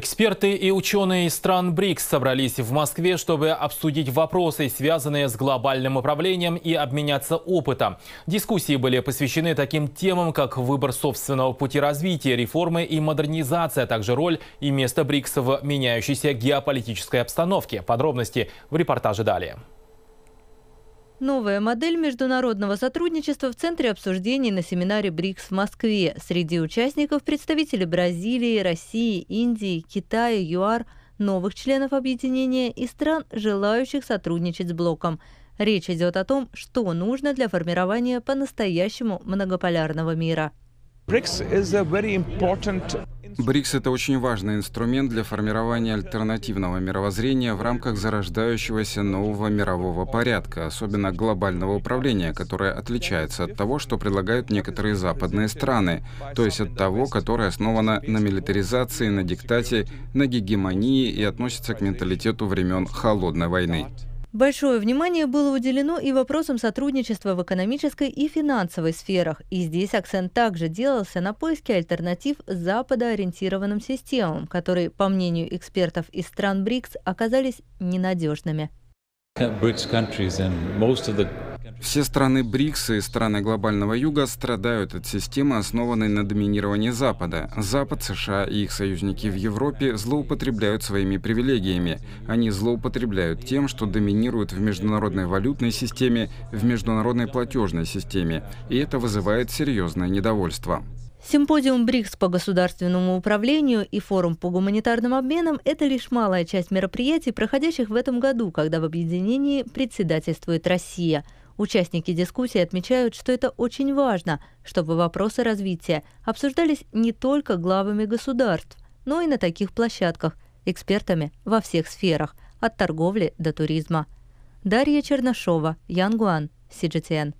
Эксперты и ученые из стран БРИКС собрались в Москве, чтобы обсудить вопросы, связанные с глобальным управлением и обменяться опытом. Дискуссии были посвящены таким темам, как выбор собственного пути развития, реформы и модернизация, а также роль и место БРИКС в меняющейся геополитической обстановке. Подробности в репортаже далее. Новая модель международного сотрудничества в центре обсуждений на семинаре БРИКС в Москве. Среди участников представители Бразилии, России, Индии, Китая, ЮАР, новых членов объединения и стран, желающих сотрудничать с блоком. Речь идет о том, что нужно для формирования по-настоящему многополярного мира. BRICS is a very important БРИКС — это очень важный инструмент для формирования альтернативного мировоззрения в рамках зарождающегося нового мирового порядка, особенно глобального управления, которое отличается от того, что предлагают некоторые западные страны, то есть от того, которое основано на милитаризации, на диктате, на гегемонии и относится к менталитету времен Холодной войны. Большое внимание было уделено и вопросам сотрудничества в экономической и финансовой сферах, и здесь акцент также делался на поиске альтернатив западоориентированным системам, которые, по мнению экспертов из стран БРИКС, оказались ненадежными. Все страны БРИКС и страны глобального юга страдают от системы, основанной на доминировании Запада. Запад, США и их союзники в Европе злоупотребляют своими привилегиями. Они злоупотребляют тем, что доминируют в международной валютной системе, в международной платежной системе. И это вызывает серьезное недовольство. Симпозиум БРИКС по государственному управлению и форум по гуманитарным обменам – это лишь малая часть мероприятий, проходящих в этом году, когда в объединении председательствует Россия. Участники дискуссии отмечают, что это очень важно, чтобы вопросы развития обсуждались не только главами государств, но и на таких площадках, экспертами во всех сферах, от торговли до туризма. Дарья Чернышова, Янгуан, CGTN.